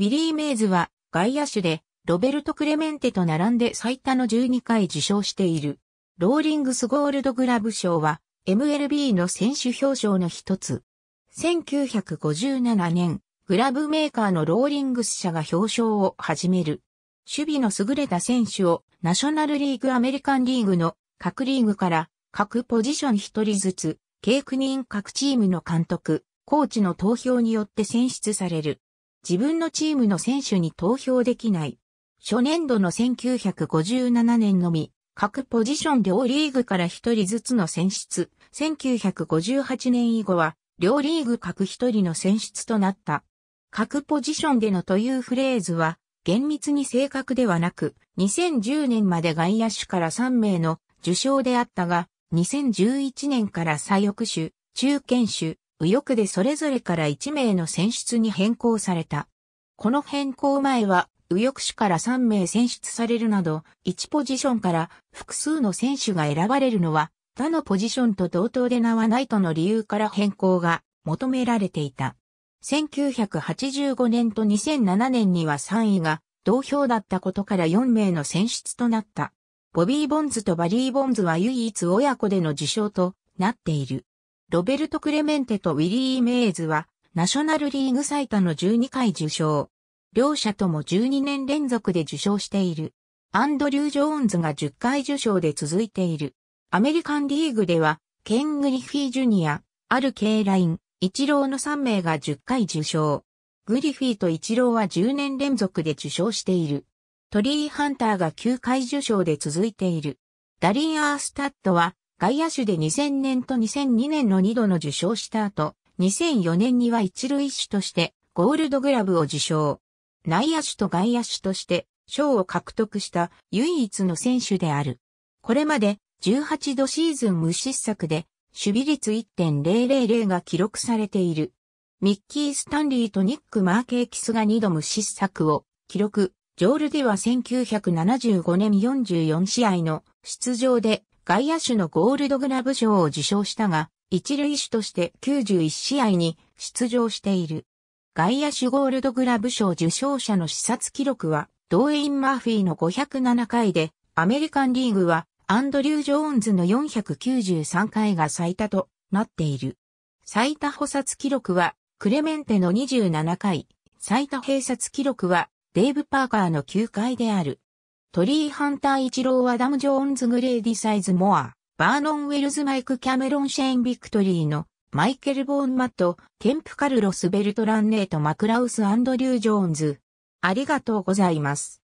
ビリー・メイズは外野手でロベルト・クレメンテと並んで最多の12回受賞している。ローリングス・ゴールドグラブ賞は MLB の選手表彰の一つ。1957年、グラブメーカーのローリングス社が表彰を始める。守備の優れた選手をナショナルリーグアメリカンリーグの各リーグから各ポジション一人ずつ、計9人各チームの監督、コーチの投票によって選出される。自分のチームの選手に投票できない。初年度の1957年のみ、各ポジション両リーグから一人ずつの選出。1958年以後は、両リーグ各一人の選出となった。各ポジションでのというフレーズは、厳密に正確ではなく、2010年まで外野手から3名の受賞であったが、2011年から左翼手、中堅手、右翼でそれぞれから1名の選出に変更された。この変更前は、右翼手から3名選出されるなど、1ポジションから複数の選手が選ばれるのは、他のポジションと同等で名はないとの理由から変更が求められていた。1985年と2007年には3位が同票だったことから4名の選出となった。ボビー・ボンズとバリー・ボンズは唯一親子での受賞となっている。ロベルト・クレメンテとウィリー・メイズは、ナショナルリーグ最多の12回受賞。両者とも12年連続で受賞している。アンドリュー・ジョーンズが10回受賞で続いている。アメリカンリーグでは、ケン・グリフィー・ジュニア、アル・ケイライン、イチローの3名が10回受賞。グリフィーとイチローは10年連続で受賞している。トリー・ハンターが9回受賞で続いている。ダリン・アースタッドは外野手で2000年と2002年の2度の受賞した後、2004年には一塁手としてゴールドグラブを受賞。内野手と外野手として賞を獲得した唯一の選手である。これまで18度シーズン無失策で守備率1.000が記録されている。ミッキー・スタンリーとニック・マーケーキスが2度無失策を記録。ジョールでは1975年44試合の出場で外野手のゴールドグラブ賞を受賞したが、一塁手として91試合に出場している。外野手ゴールドグラブ賞受賞者の視察記録は、ドーイン・マーフィーの507回で、アメリカンリーグはアンドリュー・ジョーンズの493回が最多となっている。最多補殺記録は、クレメンテの27回、最多閉殺記録は、デイブ・パーカーの9回である。トリー・ハンター・一郎アダム・ジョーンズ・グレーディ・サイズ・モア、バーノン・ウェルズ・マイク・キャメロン・シェーン・ビクトリーの、マイケル・ボーン・マット、ケンプ・カルロス・ベルトラン・ネート・マクラウス・アンドリュー・ジョーンズ。ありがとうございます。